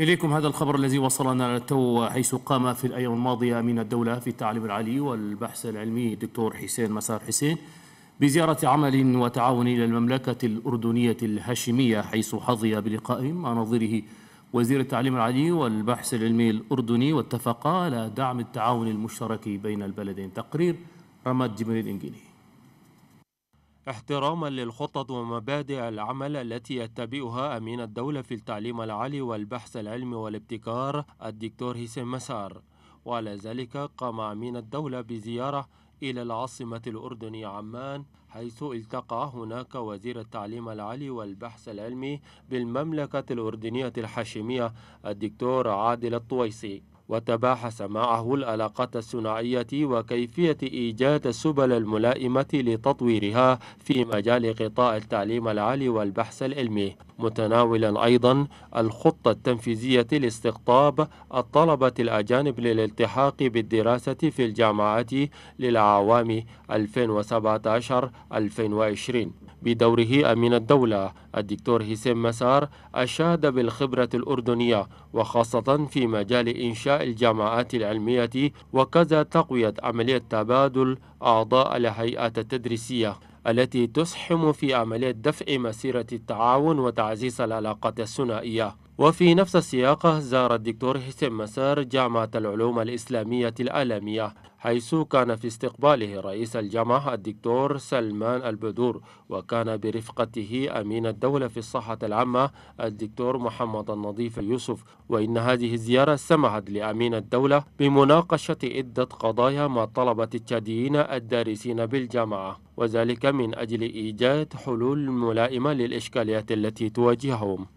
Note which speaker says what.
Speaker 1: إليكم هذا الخبر الذي وصلنا التو حيث قام في الأيام الماضية أمين الدولة في التعليم العالي والبحث العلمي الدكتور حسين مسار حسين بزيارة عمل وتعاون إلى المملكة الأردنية الهاشمية حيث حظي بلقاء مع نظيره وزير التعليم العالي والبحث العلمي الأردني واتفقا على دعم التعاون المشترك بين البلدين تقرير رماد جبريل الإنجليزي
Speaker 2: احتراما للخطط ومبادئ العمل التي يتبعها أمين الدولة في التعليم العالي والبحث العلمي والابتكار الدكتور هيثم مسار وعلى ذلك قام أمين الدولة بزيارة إلى العاصمة الأردنية عمان حيث التقى هناك وزير التعليم العالي والبحث العلمي بالمملكة الأردنية الحاشمية الدكتور عادل الطويسي وتباحث معه العلاقات الصناعية وكيفية إيجاد السبل الملائمة لتطويرها في مجال قطاع التعليم العالي والبحث العلمي متناولا أيضا الخطة التنفيذية لاستقطاب الطلبة الأجانب للالتحاق بالدراسة في الجامعات للعوام 2017-2020 بدوره أمين الدولة الدكتور هسام مسار أشاد بالخبرة الأردنية وخاصة في مجال إنشاء الجامعات العلمية وكذا تقوية عملية تبادل أعضاء الهيئات التدريسية التي تسهم في عملية دفع مسيرة التعاون وتعزيز العلاقات الثنائية وفي نفس السياق زار الدكتور حسين مسار جامعة العلوم الإسلامية الألمية حيث كان في استقباله رئيس الجامعة الدكتور سلمان البدور وكان برفقته أمين الدولة في الصحة العامة الدكتور محمد النظيف يوسف وإن هذه الزيارة سمحت لأمين الدولة بمناقشة عدة قضايا مع طلبة التشاديين الدارسين بالجامعة وذلك من أجل إيجاد حلول ملائمة للإشكاليات التي تواجههم